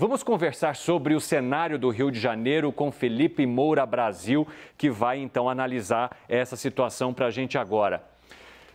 Vamos conversar sobre o cenário do Rio de Janeiro com Felipe Moura Brasil, que vai então analisar essa situação para a gente agora.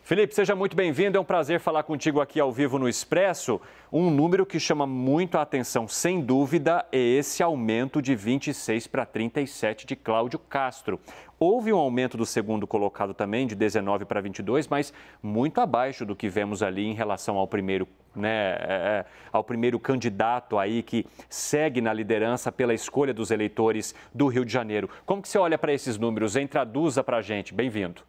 Felipe, seja muito bem-vindo. É um prazer falar contigo aqui ao vivo no Expresso. Um número que chama muito a atenção, sem dúvida, é esse aumento de 26 para 37 de Cláudio Castro. Houve um aumento do segundo colocado também, de 19 para 22, mas muito abaixo do que vemos ali em relação ao primeiro né, é, é, ao primeiro candidato aí que segue na liderança pela escolha dos eleitores do Rio de Janeiro. Como que você olha para esses números? Hein? Traduza para a gente. Bem-vindo.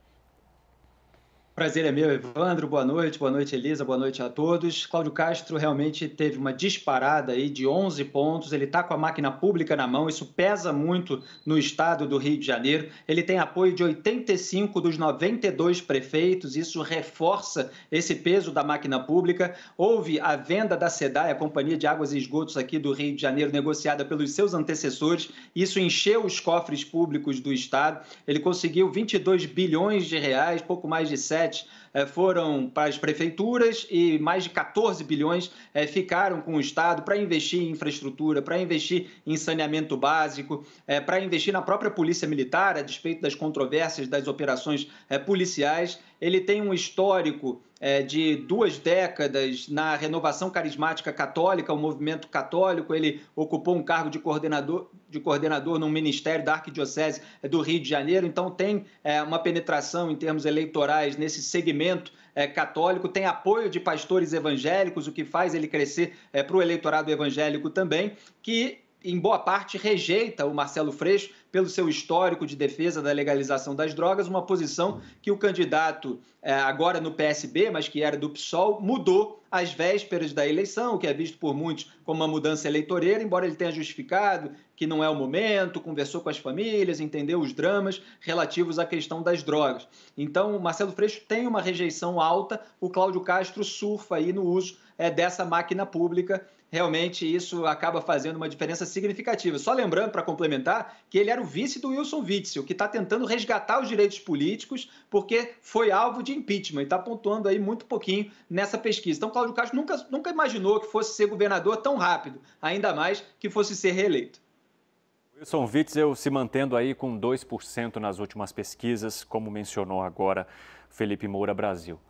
Prazer é meu, Evandro. Boa noite, boa noite, Elisa, boa noite a todos. Cláudio Castro realmente teve uma disparada aí de 11 pontos. Ele está com a máquina pública na mão, isso pesa muito no estado do Rio de Janeiro. Ele tem apoio de 85 dos 92 prefeitos, isso reforça esse peso da máquina pública. Houve a venda da SEDAI, a Companhia de Águas e Esgotos aqui do Rio de Janeiro, negociada pelos seus antecessores. Isso encheu os cofres públicos do estado. Ele conseguiu 22 bilhões de reais, pouco mais de 7 edge É, foram para as prefeituras e mais de 14 bilhões é, ficaram com o Estado para investir em infraestrutura, para investir em saneamento básico, é, para investir na própria Polícia Militar, a despeito das controvérsias das operações policiais. Ele tem um histórico de duas décadas na renovação carismática católica, o movimento católico. Ele ocupou um cargo de coordenador, de coordenador no Ministério da Arquidiocese do Rio de Janeiro, então tem uma penetração em termos eleitorais nesse segmento movimento é, católico, tem apoio de pastores evangélicos, o que faz ele crescer é, para o eleitorado evangélico também, que em boa parte, rejeita o Marcelo Freixo pelo seu histórico de defesa da legalização das drogas, uma posição que o candidato, é, agora no PSB, mas que era do PSOL, mudou às vésperas da eleição, o que é visto por muitos como uma mudança eleitoreira, embora ele tenha justificado que não é o momento, conversou com as famílias, entendeu os dramas relativos à questão das drogas. Então, o Marcelo Freixo tem uma rejeição alta, o Cláudio Castro surfa aí no uso é, dessa máquina pública. Realmente isso acaba fazendo uma diferença significativa. Só lembrando, para complementar, que ele era o vice do Wilson Witzel, que está tentando resgatar os direitos políticos, porque foi alvo de impeachment e está pontuando aí muito pouquinho nessa pesquisa. Então, Cláudio Castro nunca, nunca imaginou que fosse ser governador tão rápido, ainda mais que fosse ser reeleito. Wilson Witzel se mantendo aí com 2% nas últimas pesquisas, como mencionou agora Felipe Moura Brasil.